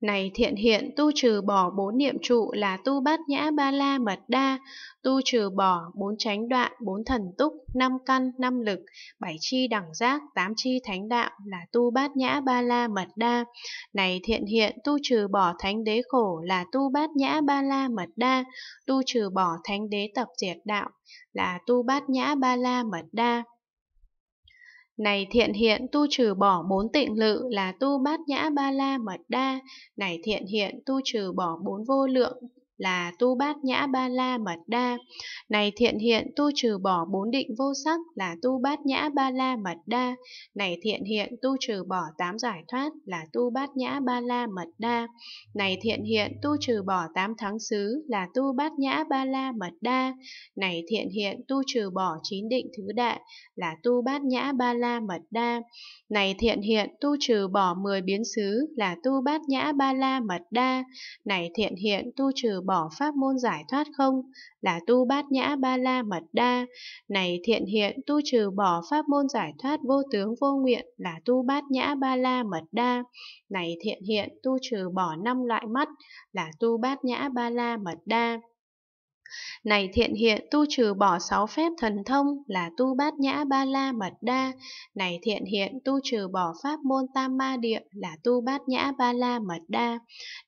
Này thiện hiện tu trừ bỏ bốn niệm trụ là tu bát nhã ba la mật đa, tu trừ bỏ bốn chánh đoạn, bốn thần túc, năm căn, năm lực, bảy chi đẳng giác, tám chi thánh đạo là tu bát nhã ba la mật đa. Này thiện hiện tu trừ bỏ thánh đế khổ là tu bát nhã ba la mật đa, tu trừ bỏ thánh đế tập diệt đạo là tu bát nhã ba la mật đa. Này thiện hiện tu trừ bỏ bốn tịnh lự là tu bát nhã ba la mật đa, này thiện hiện tu trừ bỏ bốn vô lượng là tu bát nhã ba la mật đa. Này thiện hiện tu trừ bỏ bốn định vô sắc là tu bát nhã ba la mật đa. Này thiện hiện tu trừ bỏ tám giải thoát là tu bát nhã ba la mật đa. Này thiện hiện tu trừ bỏ tám thắng xứ là tu bát nhã ba la mật đa. Này thiện hiện tu trừ bỏ chín định thứ đại là tu bát nhã ba la mật đa. Này thiện hiện tu trừ bỏ mười biến xứ là tu bát nhã ba la mật đa. Này thiện hiện tu trừ bỏ pháp môn giải thoát không là tu bát nhã ba la mật đa này thiện hiện tu trừ bỏ pháp môn giải thoát vô tướng vô nguyện là tu bát nhã ba la mật đa này thiện hiện tu trừ bỏ năm loại mắt là tu bát nhã ba la mật đa này thiện hiện tu trừ bỏ sáu phép thần thông là tu bát nhã ba la mật đa. Này thiện hiện tu trừ bỏ pháp môn tam ma địa là tu bát nhã ba la mật đa.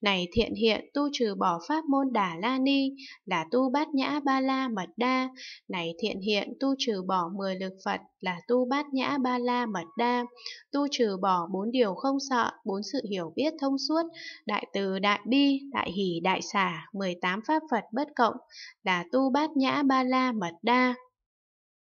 Này thiện hiện tu trừ bỏ pháp môn đà la ni là tu bát nhã ba la mật đa. Này thiện hiện tu trừ bỏ mười lực Phật là tu bát nhã ba la mật đa. Tu trừ bỏ bốn điều không sợ, bốn sự hiểu biết thông suốt, đại từ đại bi, đại hỷ đại xả, 18 pháp Phật bất cộng là Tu Bát Nhã Ba La Mật Đa